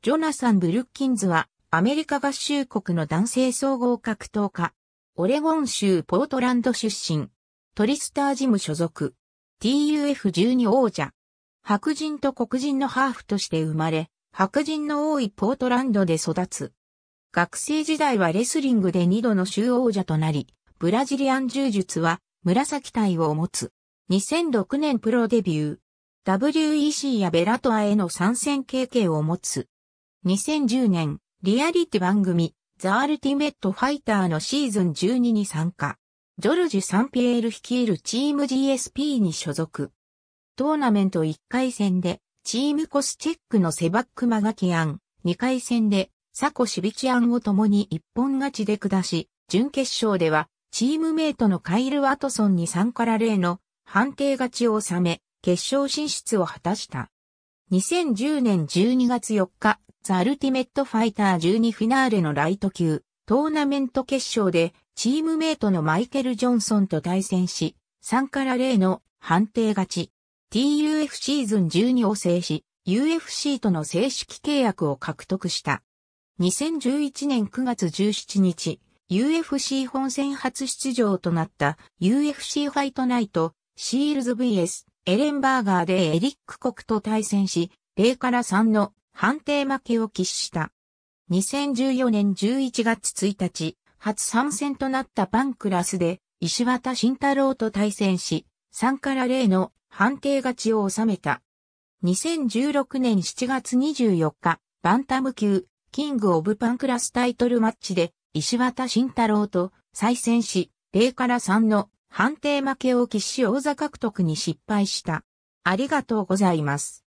ジョナサン・ブルッキンズは、アメリカ合衆国の男性総合格闘家。オレゴン州ポートランド出身。トリスタージム所属。TUF12 王者。白人と黒人のハーフとして生まれ、白人の多いポートランドで育つ。学生時代はレスリングで2度の州王者となり、ブラジリアン柔術は紫体を持つ。2006年プロデビュー。WEC やベラトアへの参戦経験を持つ。2010年、リアリティ番組、ザ・アルティメット・ファイターのシーズン12に参加。ジョルジュ・サンピエール率いるチーム GSP に所属。トーナメント1回戦で、チームコスチェックのセバック・マガキアン、2回戦で、サコ・シビチアンを共に一本勝ちで下し、準決勝では、チームメイトのカイル・ワトソンに3から0の判定勝ちを収め、決勝進出を果たした。2010年12月4日、ザ・アルティメット・ファイター12フィナーレのライト級、トーナメント決勝で、チームメイトのマイケル・ジョンソンと対戦し、3から0の判定勝ち。TUF シーズン12を制し、UFC との正式契約を獲得した。2011年9月17日、UFC 本戦初出場となった UFC ファイトナイト、シールズ vs エレンバーガーでエリック国と対戦し、0から3の判定負けを喫した。2014年11月1日、初参戦となったパンクラスで、石渡慎太郎と対戦し、3から0の判定勝ちを収めた。2016年7月24日、バンタム級、キングオブパンクラスタイトルマッチで、石渡慎太郎と再戦し、0から3の判定負けを喫し王座獲得に失敗した。ありがとうございます。